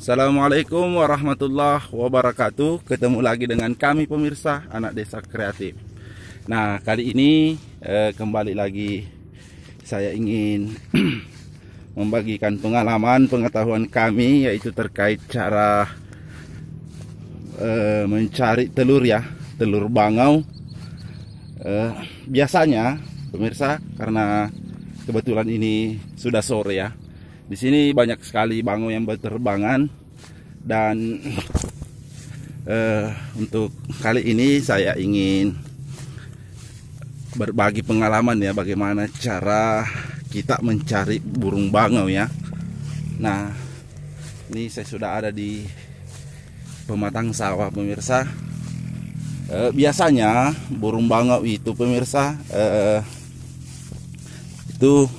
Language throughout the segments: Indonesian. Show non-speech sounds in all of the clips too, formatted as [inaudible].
Assalamualaikum warahmatullahi wabarakatuh Ketemu lagi dengan kami pemirsa Anak Desa Kreatif Nah kali ini eh, kembali lagi Saya ingin [clears throat] Membagikan pengalaman pengetahuan kami Yaitu terkait cara eh, Mencari telur ya Telur bangau eh, Biasanya pemirsa Karena kebetulan ini sudah sore ya di sini banyak sekali bangau yang berterbangan dan uh, untuk kali ini saya ingin berbagi pengalaman ya bagaimana cara kita mencari burung bangau ya. Nah, ini saya sudah ada di pematang sawah pemirsa. E, biasanya burung bangau itu pemirsa e, itu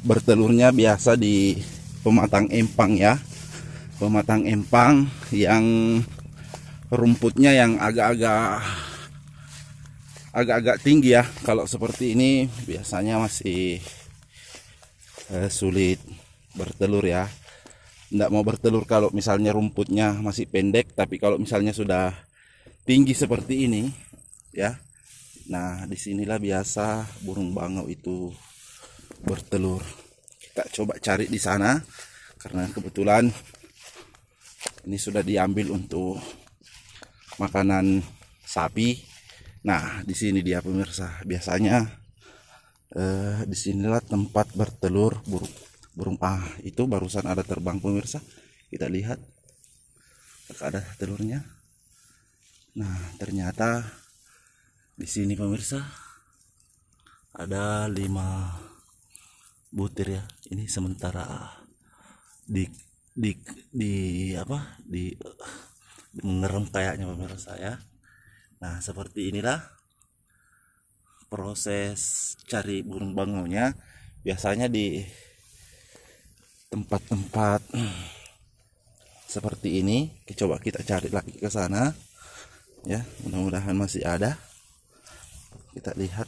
bertelurnya biasa di pematang empang ya pematang empang yang rumputnya yang agak-agak agak-agak tinggi ya kalau seperti ini biasanya masih eh, sulit bertelur ya tidak mau bertelur kalau misalnya rumputnya masih pendek tapi kalau misalnya sudah tinggi seperti ini ya nah disinilah biasa burung bangau itu bertelur kita coba cari di sana karena kebetulan ini sudah diambil untuk makanan sapi nah di sini dia pemirsa biasanya eh, sinilah tempat bertelur burung burung ah itu barusan ada terbang pemirsa kita lihat ada telurnya nah ternyata di sini pemirsa ada lima butir ya ini sementara di di di apa di mengerem kayaknya pemirsa ya nah seperti inilah proses cari burung bangunnya biasanya di tempat-tempat seperti ini coba kita cari lagi ke sana ya mudah-mudahan masih ada kita lihat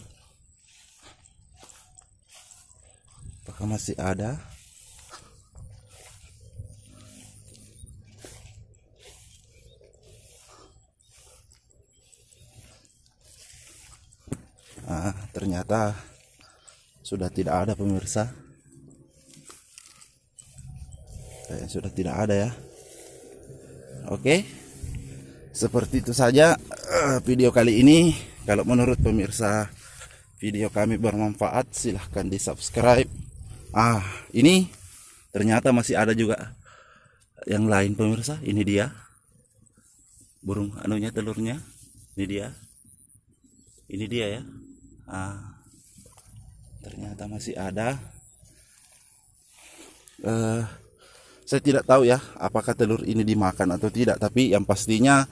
apakah masih ada nah, ternyata sudah tidak ada pemirsa kayak eh, sudah tidak ada ya oke seperti itu saja eh, video kali ini kalau menurut pemirsa video kami bermanfaat silahkan di subscribe ah ini ternyata masih ada juga yang lain pemirsa ini dia burung anunya telurnya ini dia ini dia ya ah ternyata masih ada uh, saya tidak tahu ya apakah telur ini dimakan atau tidak tapi yang pastinya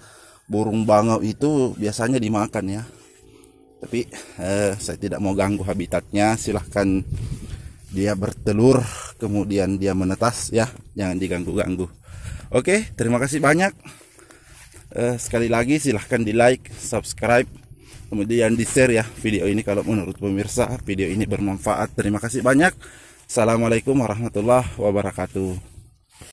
burung bangau itu biasanya dimakan ya tapi eh, saya tidak mau ganggu habitatnya silahkan dia bertelur kemudian dia menetas ya jangan diganggu ganggu oke terima kasih banyak uh, sekali lagi silahkan di like subscribe kemudian di share ya video ini kalau menurut pemirsa video ini bermanfaat terima kasih banyak assalamualaikum warahmatullahi wabarakatuh